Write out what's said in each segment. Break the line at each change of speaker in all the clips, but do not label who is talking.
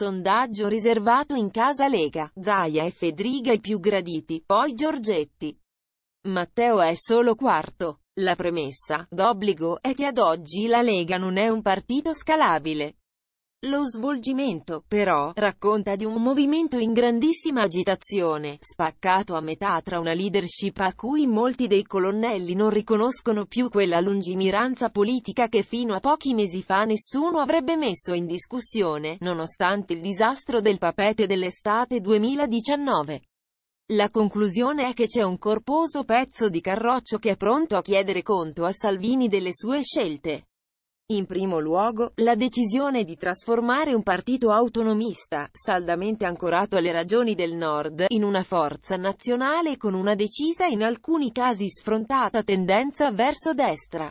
sondaggio riservato in casa Lega, Zaia e Fedriga i più graditi, poi Giorgetti. Matteo è solo quarto. La premessa, d'obbligo, è che ad oggi la Lega non è un partito scalabile. Lo svolgimento, però, racconta di un movimento in grandissima agitazione, spaccato a metà tra una leadership a cui molti dei colonnelli non riconoscono più quella lungimiranza politica che fino a pochi mesi fa nessuno avrebbe messo in discussione, nonostante il disastro del papete dell'estate 2019. La conclusione è che c'è un corposo pezzo di carroccio che è pronto a chiedere conto a Salvini delle sue scelte. In primo luogo, la decisione di trasformare un partito autonomista, saldamente ancorato alle ragioni del Nord, in una forza nazionale con una decisa e in alcuni casi sfrontata tendenza verso destra.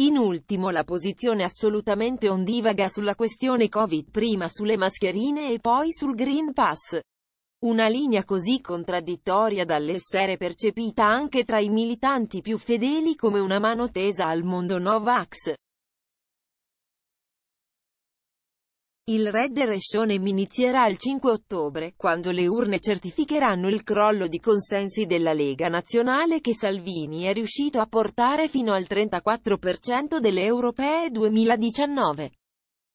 In ultimo la posizione assolutamente ondivaga sulla questione Covid, prima sulle mascherine e poi sul Green Pass. Una linea così contraddittoria dall'essere percepita anche tra i militanti più fedeli come una mano tesa al mondo Novax.
Il re del inizierà
il 5 ottobre, quando le urne certificheranno il crollo di consensi della Lega Nazionale che Salvini è riuscito a portare fino al 34% delle europee 2019.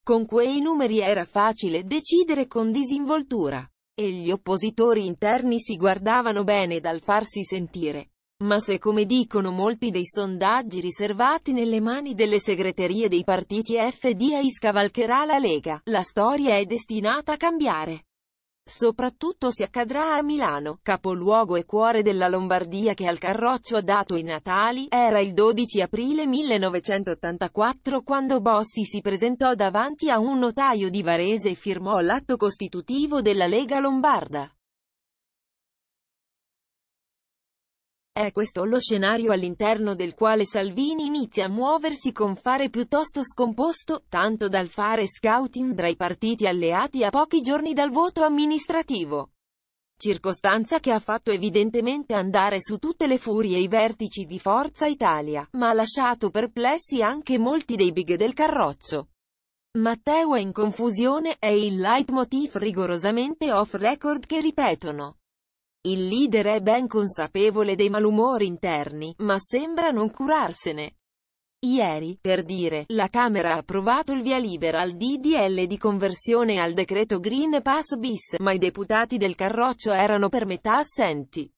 Con quei numeri era facile decidere con disinvoltura. E gli oppositori interni si guardavano bene dal farsi sentire. Ma se come dicono molti dei sondaggi riservati nelle mani delle segreterie dei partiti FDI scavalcherà la Lega, la storia è destinata a cambiare. Soprattutto se accadrà a Milano, capoluogo e cuore della Lombardia che al Carroccio ha dato i Natali, era il 12 aprile 1984 quando Bossi si presentò davanti a un notaio di Varese e firmò l'atto costitutivo
della Lega Lombarda.
È questo lo scenario all'interno del quale Salvini inizia a muoversi con fare piuttosto scomposto, tanto dal fare scouting tra i partiti alleati a pochi giorni dal voto amministrativo. Circostanza che ha fatto evidentemente andare su tutte le furie i vertici di Forza Italia, ma ha lasciato perplessi anche molti dei big del carrozzo. Matteo è in confusione, è il leitmotiv rigorosamente off record che ripetono. Il leader è ben consapevole dei malumori interni, ma sembra non curarsene. Ieri, per dire, la Camera ha approvato il via libera al DDL di conversione al decreto Green Pass bis, ma i deputati del Carroccio erano per metà assenti.